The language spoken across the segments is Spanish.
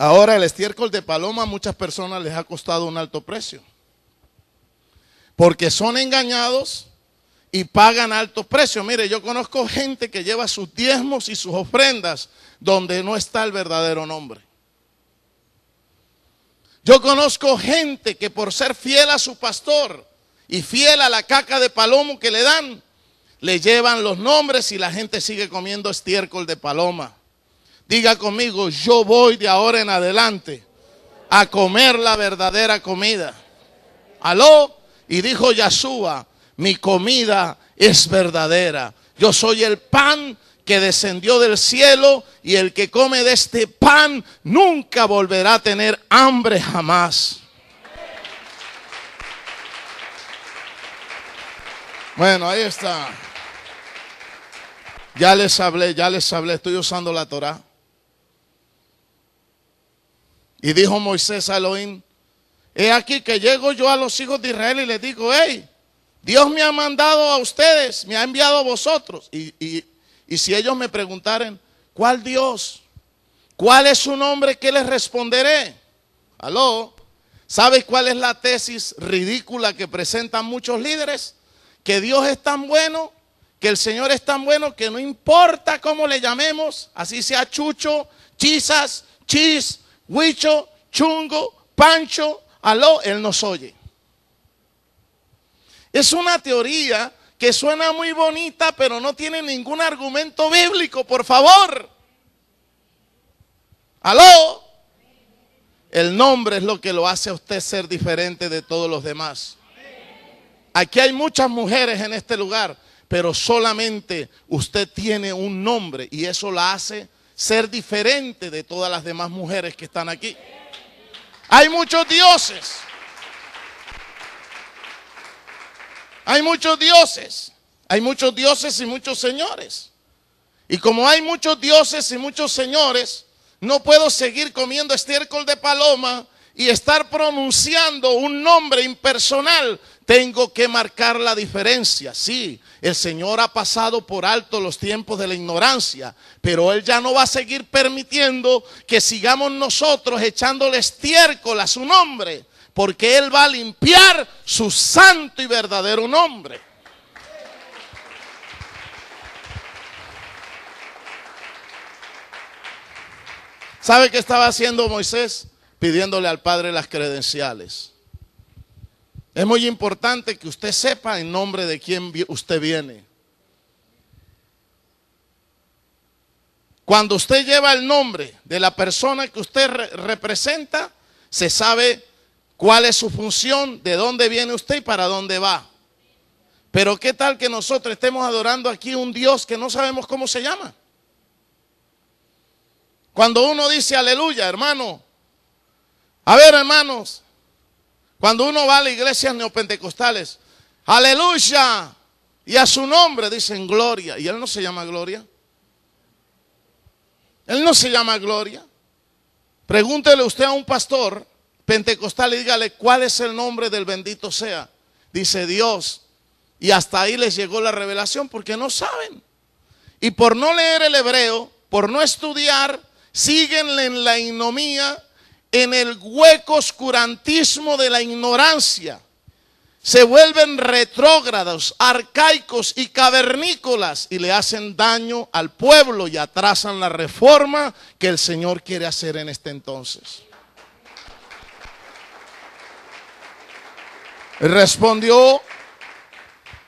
Ahora el estiércol de paloma a muchas personas les ha costado un alto precio. Porque son engañados y pagan alto precio. Mire, yo conozco gente que lleva sus diezmos y sus ofrendas donde no está el verdadero nombre. Yo conozco gente que por ser fiel a su pastor y fiel a la caca de palomo que le dan, le llevan los nombres y la gente sigue comiendo estiércol de paloma. Diga conmigo, yo voy de ahora en adelante a comer la verdadera comida. Aló, y dijo Yahshua, mi comida es verdadera. Yo soy el pan que descendió del cielo y el que come de este pan nunca volverá a tener hambre jamás. Bueno, ahí está. Ya les hablé, ya les hablé, estoy usando la Torah. Y dijo Moisés a Elohim, he aquí que llego yo a los hijos de Israel y les digo, hey, Dios me ha mandado a ustedes, me ha enviado a vosotros. Y, si ellos me preguntaren, ¿cuál Dios? ¿Cuál es su nombre? ¿Qué les responderé? Aló, ¿sabes cuál es la tesis ridícula que presentan muchos líderes? Que Dios es tan bueno que el Señor es tan bueno que no importa cómo le llamemos, así sea Chucho, Chisas, Chis, Huicho, Chungo, Pancho, Aló, él nos oye. Es una teoría que suena muy bonita, pero no tiene ningún argumento bíblico, por favor. Aló. El nombre es lo que lo hace a usted ser diferente de todos los demás. Aquí hay muchas mujeres en este lugar, pero solamente usted tiene un nombre y eso la hace ser diferente de todas las demás mujeres que están aquí. Hay muchos dioses. Hay muchos dioses. Hay muchos dioses y muchos señores. Y como hay muchos dioses y muchos señores, no puedo seguir comiendo estiércol de paloma y estar pronunciando un nombre impersonal tengo que marcar la diferencia. Sí, el Señor ha pasado por alto los tiempos de la ignorancia, pero Él ya no va a seguir permitiendo que sigamos nosotros echándole estiércol a su nombre, porque Él va a limpiar su santo y verdadero nombre. ¿Sabe qué estaba haciendo Moisés? Pidiéndole al Padre las credenciales. Es muy importante que usted sepa en nombre de quién usted viene. Cuando usted lleva el nombre de la persona que usted representa, se sabe cuál es su función, de dónde viene usted y para dónde va. Pero qué tal que nosotros estemos adorando aquí un Dios que no sabemos cómo se llama. Cuando uno dice aleluya, hermano, a ver hermanos, cuando uno va a las iglesias neopentecostales, aleluya, y a su nombre dicen gloria, y él no se llama gloria. Él no se llama gloria. Pregúntele usted a un pastor pentecostal y dígale cuál es el nombre del bendito sea. Dice Dios. Y hasta ahí les llegó la revelación porque no saben. Y por no leer el hebreo, por no estudiar, siguen en la ignomía en el hueco oscurantismo de la ignorancia. Se vuelven retrógrados, arcaicos y cavernícolas y le hacen daño al pueblo y atrasan la reforma que el Señor quiere hacer en este entonces. Respondió,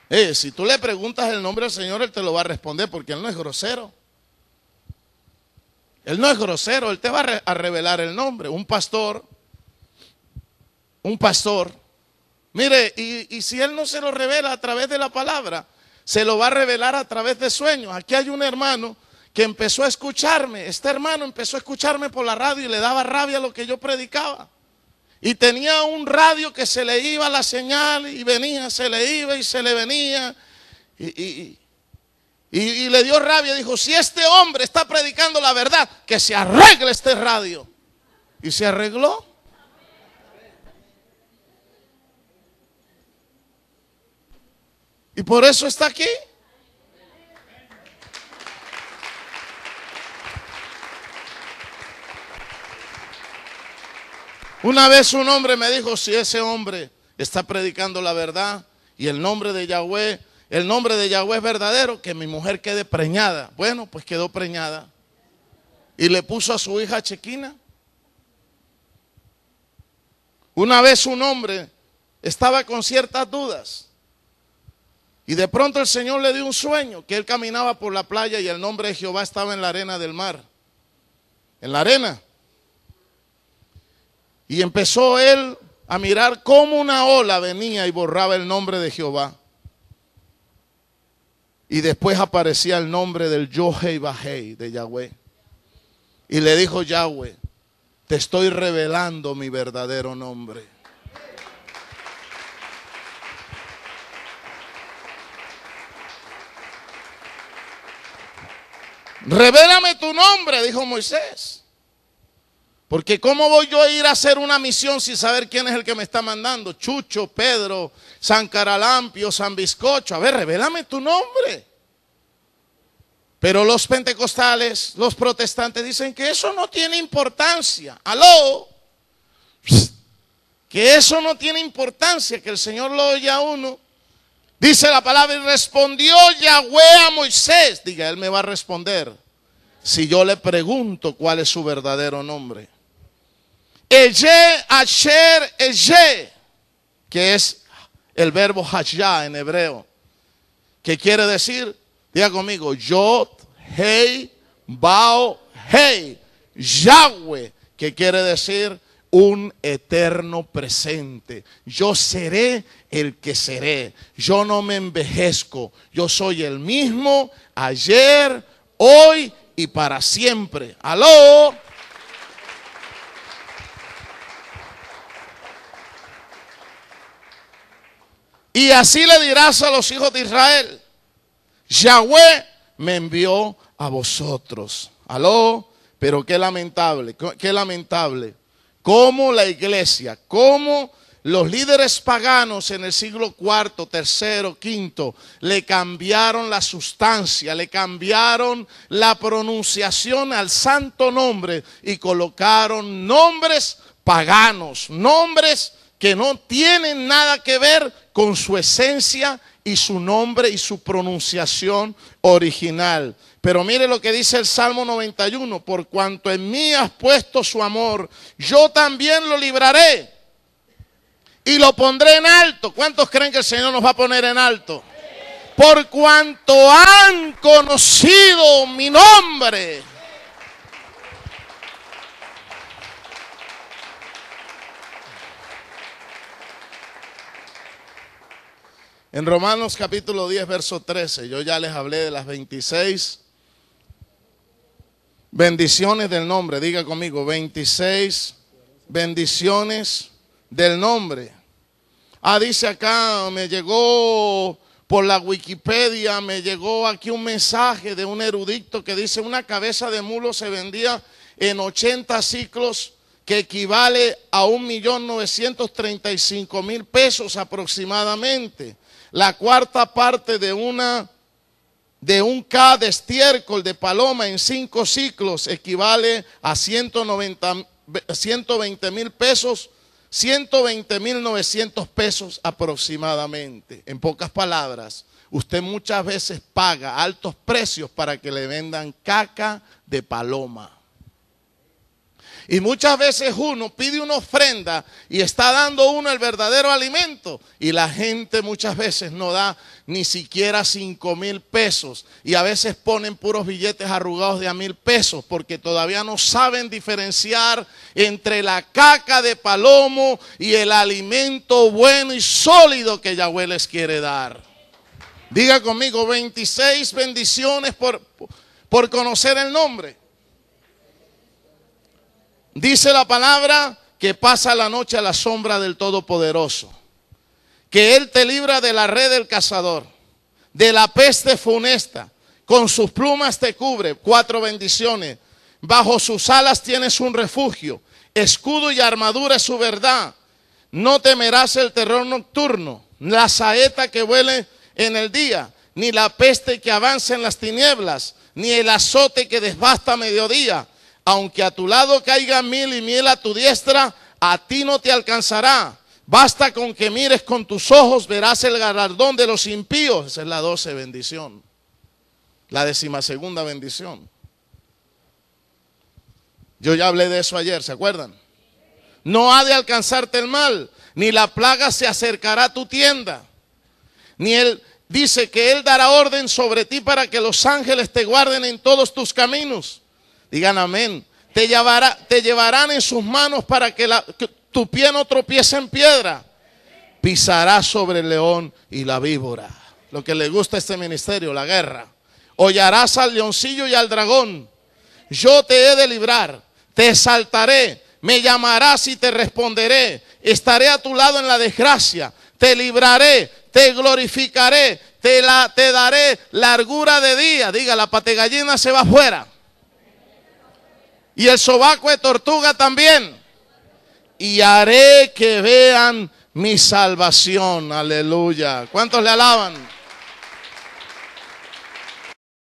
eh, si tú le preguntas el nombre del Señor, Él te lo va a responder porque Él no es grosero. Él no es grosero, él te va a revelar el nombre. Un pastor, un pastor. Mire, y, si él no se lo revela a través de la palabra, se lo va a revelar a través de sueños. Aquí hay un hermano que empezó a escucharme. Este hermano empezó a escucharme por la radio y le daba rabia lo que yo predicaba. Y tenía un radio que se le iba la señal y venía, se le iba y se le venía. y, y, le dio rabia, dijo, si este hombre está predicando la verdad, que se arregle este radio. Y se arregló. Y por eso está aquí. Una vez un hombre me dijo, si ese hombre está predicando la verdad y el nombre de Yahweh el nombre de Yahweh es verdadero, que mi mujer quede preñada. Bueno, pues quedó preñada. Y le puso a su hija Chequina. Una vez un hombre estaba con ciertas dudas. Y de pronto el Señor le dio un sueño, que él caminaba por la playa y el nombre de Jehová estaba en la arena del mar. En la arena. Y empezó él a mirar cómo una ola venía y borraba el nombre de Jehová. Y después aparecía el nombre del Yohei Bajei de Yahweh. Y le dijo Yahweh, te estoy revelando mi verdadero nombre. Revélame tu nombre, dijo Moisés. Porque ¿cómo voy yo a ir a hacer una misión sin saber quién es el que me está mandando? Chucho, Pedro, San Caralampio, San Bizcocho. A ver, revélame tu nombre. Pero los pentecostales, los protestantes dicen que eso no tiene importancia. Aló. Que eso no tiene importancia, que el Señor lo oye a uno. Dice la palabra y respondió Yahweh a Moisés. Diga, él me va a responder si yo le pregunto cuál es su verdadero nombre. Eye, asher, eye, que es el verbo hashya en hebreo, que quiere decir, diga conmigo, Yo hei, bao, hei, Yahweh, que quiere decir un eterno presente. Yo seré el que seré. Yo no me envejezco. Yo soy el mismo ayer, hoy y para siempre. Aló. Y así le dirás a los hijos de Israel, Yahweh me envió a vosotros. Aló, pero qué lamentable, qué lamentable. Cómo la iglesia, cómo los líderes paganos en el siglo IV, tercero, V, le cambiaron la sustancia, le cambiaron la pronunciación al santo nombre y colocaron nombres paganos, nombres que no tienen nada que ver con su esencia y su nombre y su pronunciación original. Pero mire lo que dice el Salmo 91, por cuanto en mí has puesto su amor, yo también lo libraré y lo pondré en alto. ¿Cuántos creen que el Señor nos va a poner en alto? Por cuanto han conocido mi nombre, En Romanos capítulo 10, verso 13, yo ya les hablé de las 26 bendiciones del nombre. Diga conmigo, 26 bendiciones del nombre. Ah, dice acá, me llegó por la Wikipedia, me llegó aquí un mensaje de un erudito que dice, una cabeza de mulo se vendía en 80 ciclos que equivale a 1.935.000 pesos aproximadamente la cuarta parte de una de un K de estiércol de paloma en cinco ciclos equivale a 190, 120 mil pesos, 120 mil 900 pesos aproximadamente. En pocas palabras, usted muchas veces paga altos precios para que le vendan caca de paloma. Y muchas veces uno pide una ofrenda y está dando uno el verdadero alimento. Y la gente muchas veces no da ni siquiera cinco mil pesos. Y a veces ponen puros billetes arrugados de a mil pesos porque todavía no saben diferenciar entre la caca de palomo y el alimento bueno y sólido que Yahweh les quiere dar. Diga conmigo, 26 bendiciones por, por conocer el nombre. Dice la palabra que pasa la noche a la sombra del Todopoderoso, que Él te libra de la red del cazador, de la peste funesta, con sus plumas te cubre, cuatro bendiciones, bajo sus alas tienes un refugio, escudo y armadura es su verdad, no temerás el terror nocturno, la saeta que huele en el día, ni la peste que avanza en las tinieblas, ni el azote que desbasta a mediodía aunque a tu lado caigan mil y mil a tu diestra, a ti no te alcanzará. Basta con que mires con tus ojos, verás el galardón de los impíos. Esa es la doce bendición, la decimasegunda bendición. Yo ya hablé de eso ayer, ¿se acuerdan? No ha de alcanzarte el mal, ni la plaga se acercará a tu tienda, ni él dice que él dará orden sobre ti para que los ángeles te guarden en todos tus caminos. Digan amén. Te, llevará, te llevarán en sus manos para que, tu pie no tropiece en piedra. Pisarás sobre el león y la víbora. Lo que le gusta a este ministerio, la guerra. Hollarás al leoncillo y al dragón. Yo te he de librar. Te saltaré. Me llamarás y te responderé. Estaré a tu lado en la desgracia. Te libraré. Te glorificaré. Te, la, te daré largura de día. Diga, la pategallina se va afuera y el sobaco de tortuga también. Y haré que vean mi salvación. Aleluya. ¿Cuántos le alaban?